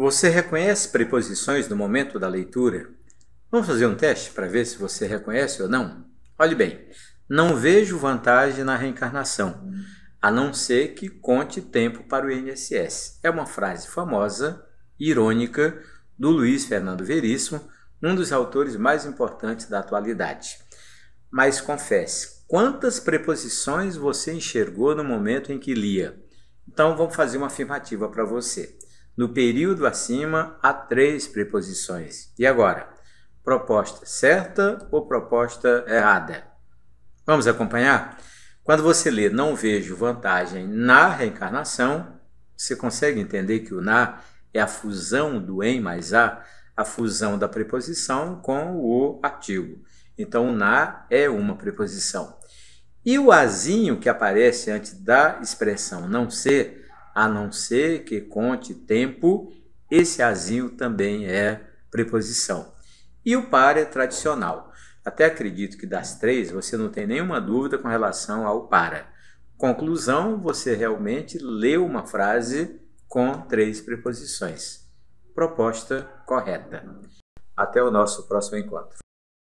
Você reconhece preposições no momento da leitura? Vamos fazer um teste para ver se você reconhece ou não? Olhe bem, não vejo vantagem na reencarnação, a não ser que conte tempo para o INSS. É uma frase famosa, irônica, do Luiz Fernando Veríssimo, um dos autores mais importantes da atualidade. Mas confesse, quantas preposições você enxergou no momento em que lia? Então vamos fazer uma afirmativa para você no período acima há três preposições. E agora? Proposta certa ou proposta errada? Vamos acompanhar? Quando você lê não vejo vantagem na reencarnação, você consegue entender que o na é a fusão do em mais a, a fusão da preposição com o artigo. Então, o na é uma preposição. E o azinho que aparece antes da expressão não ser a não ser que conte tempo, esse azinho também é preposição. E o par é tradicional. Até acredito que das três você não tem nenhuma dúvida com relação ao para. Conclusão: você realmente leu uma frase com três preposições. Proposta correta. Até o nosso próximo encontro.